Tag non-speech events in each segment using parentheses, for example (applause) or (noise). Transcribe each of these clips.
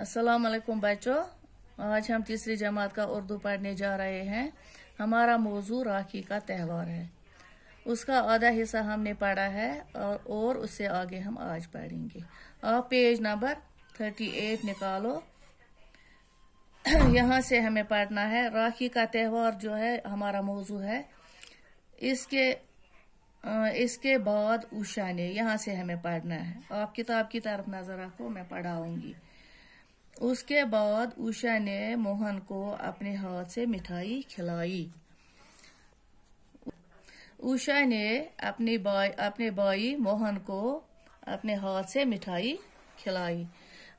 अस्सलाम वालेकुम बच्चों आज हम तीसरी जमात का उर्दू पढ़ने जा रहे हैं हमारा मौजू राखी का त्यौहार है उसका आधा हिस्सा हमने पढ़ा है और, और उससे आगे हम आज पढ़ेंगे आप पेज नंबर थर्टी एट निकालो यहाँ से हमें पढ़ना है राखी का त्यौहार जो है हमारा मौजू है इसके इसके बाद उषा ने यहाँ से हमें पढ़ना है आप किताब की तरफ नजर रखो मैं पढ़ाऊंगी उसके बाद उषा ने मोहन को अपने हाथ से मिठाई खिलाई उषा ने अपने भाई अपने भाई मोहन को अपने हाथ से मिठाई खिलाई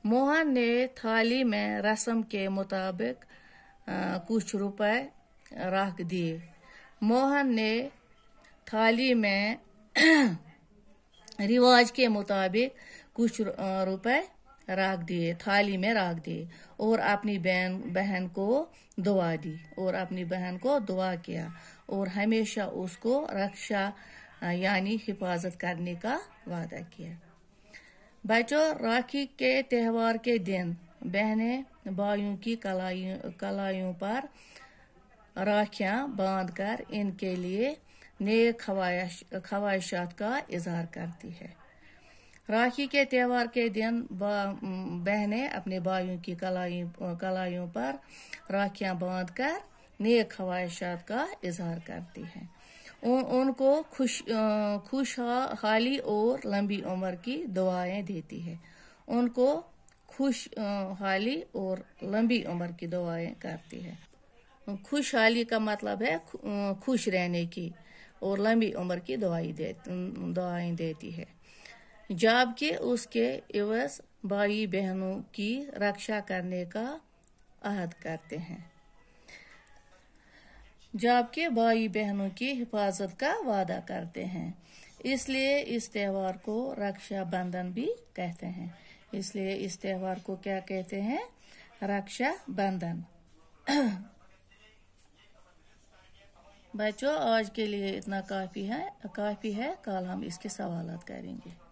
मोहन ने थाली में रस्म के मुताबिक कुछ रुपए रख दिए मोहन ने थाली में (clears throat) रिवाज के मुताबिक कुछ रुपए राख दिए थाली में राख दिए और अपनी बहन बहन को दुआ दी और अपनी बहन को दुआ किया और हमेशा उसको रक्षा यानी हिफाजत करने का वादा किया बच्चों राखी के त्यौहार के दिन बहनें भाइयों की कलाइयों कलाइयों पर राखियां बांध कर इनके लिए नए ख्वाहिश ख्वाहिशात का इजहार करती है राखी के त्यौहार के दिन बहनें अपने भाइयों की कलाई कलाइयों पर राखियां बांधकर नेक ख्वाहिशात का इजहार करती हैं उन, उनको खुश खुशहाली और लंबी उम्र की दुआएं देती है उनको खुशहाली और लंबी उम्र की दुआएं करती है खुशहाली का मतलब है खुश रहने की और लंबी उम्र की दुआई दे दुआएं देती है जबकि उसके एवज भाई बहनों की रक्षा करने का अहद करते हैं जबकि भाई बहनों की हिफाजत का वादा करते हैं इसलिए इस त्यौहार को रक्षाबंधन भी कहते हैं इसलिए इस त्यौहार को क्या कहते हैं रक्षाबंधन बच्चों आज के लिए इतना काफ़ी है काफ़ी है कल हम इसके सवाल करेंगे